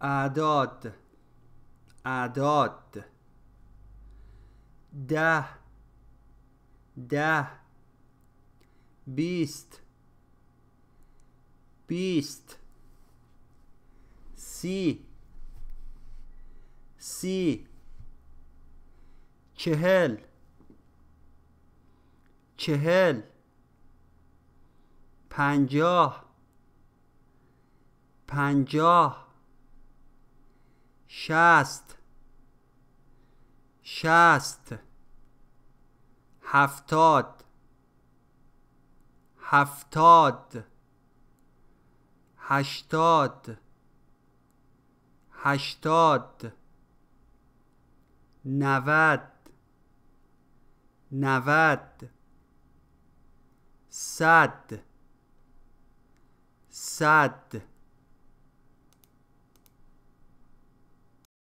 اعداد اعداد ده ده بیست بیست سی سی چهل چهل پنجاه پنجاه شست شست هفتاد هفتاد هشتاد هشتاد نود نود صد صد